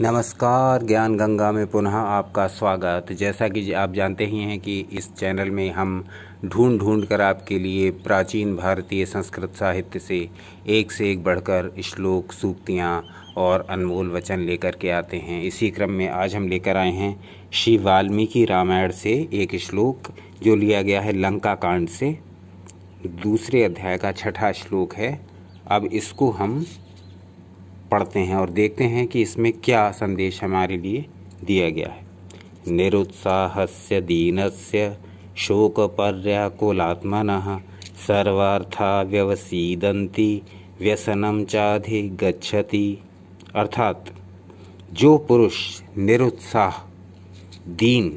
नमस्कार ज्ञान गंगा में पुनः आपका स्वागत जैसा कि आप जानते ही हैं कि इस चैनल में हम ढूंढ ढूंढ कर आपके लिए प्राचीन भारतीय संस्कृत साहित्य से एक से एक बढ़कर श्लोक सूक्तियाँ और अनमोल वचन लेकर के आते हैं इसी क्रम में आज हम लेकर आए हैं श्री वाल्मीकि रामायण से एक श्लोक जो लिया गया है लंका कांड से दूसरे अध्याय का छठा श्लोक है अब इसको हम पढ़ते हैं और देखते हैं कि इसमें क्या संदेश हमारे लिए दिया गया है निरुत्साह दीन से शोकपर्याकुलात्मन सर्वार्था व्यवसीदंती व्यसनम चाधि गच्छति अर्थात जो पुरुष निरुत्साह दीन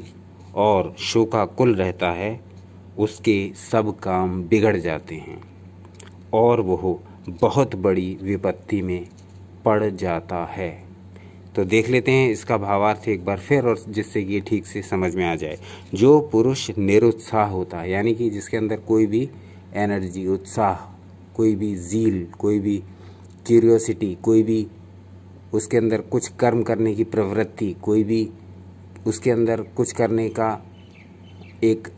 और शोकाकुल रहता है उसके सब काम बिगड़ जाते हैं और वह बहुत बड़ी विपत्ति में पड़ जाता है तो देख लेते हैं इसका भावार्थ एक बार फिर और जिससे ये ठीक से समझ में आ जाए जो पुरुष निरुत्साह होता है यानी कि जिसके अंदर कोई भी एनर्जी उत्साह कोई भी जील कोई भी क्यूरियोसिटी कोई भी उसके अंदर कुछ कर्म करने की प्रवृत्ति कोई भी उसके अंदर कुछ करने का एक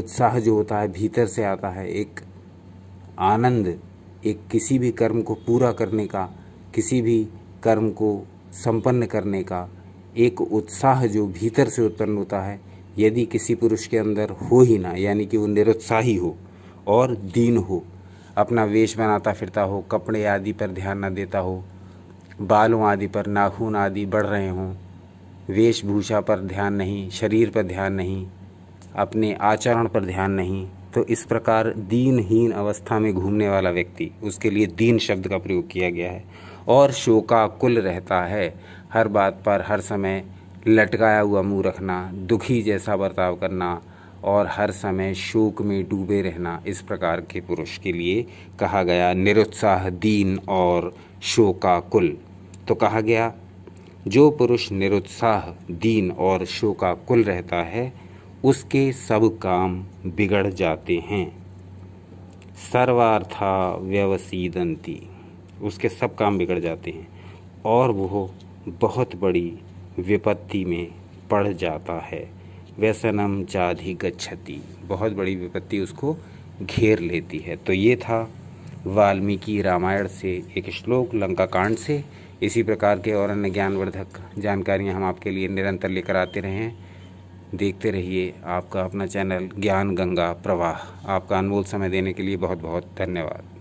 उत्साह जो होता है भीतर से आता है एक आनंद एक किसी भी कर्म को पूरा करने का किसी भी कर्म को संपन्न करने का एक उत्साह जो भीतर से उत्पन्न होता है यदि किसी पुरुष के अंदर हो ही ना यानी कि वो निरुत्साही हो और दीन हो अपना वेश बनाता फिरता हो कपड़े आदि पर ध्यान ना देता हो बालों आदि पर नाखून आदि बढ़ रहे हों वेशभूषा पर ध्यान नहीं शरीर पर ध्यान नहीं अपने आचरण पर ध्यान नहीं तो इस प्रकार दीनहीन अवस्था में घूमने वाला व्यक्ति उसके लिए दीन शब्द का प्रयोग किया गया है और शोकाकुल रहता है हर बात पर हर समय लटकाया हुआ मुंह रखना दुखी जैसा बर्ताव करना और हर समय शोक में डूबे रहना इस प्रकार के पुरुष के लिए कहा गया निरुत्साह दीन और शोकाकुल तो कहा गया जो पुरुष निरुत्साह दीन और शोकाकुल रहता है उसके सब काम बिगड़ जाते हैं सर्वार्था व्यवसीदंती उसके सब काम बिगड़ जाते हैं और वह बहुत बड़ी विपत्ति में पड़ जाता है व्यसनम जाधि गच्छति बहुत बड़ी विपत्ति उसको घेर लेती है तो ये था वाल्मीकि रामायण से एक श्लोक लंका कांड से इसी प्रकार के और अन्य ज्ञानवर्धक जानकारियाँ हम आपके लिए निरंतर लेकर आते रहे हैं देखते रहिए आपका अपना चैनल ज्ञान गंगा प्रवाह आपका अनमोल समय देने के लिए बहुत बहुत धन्यवाद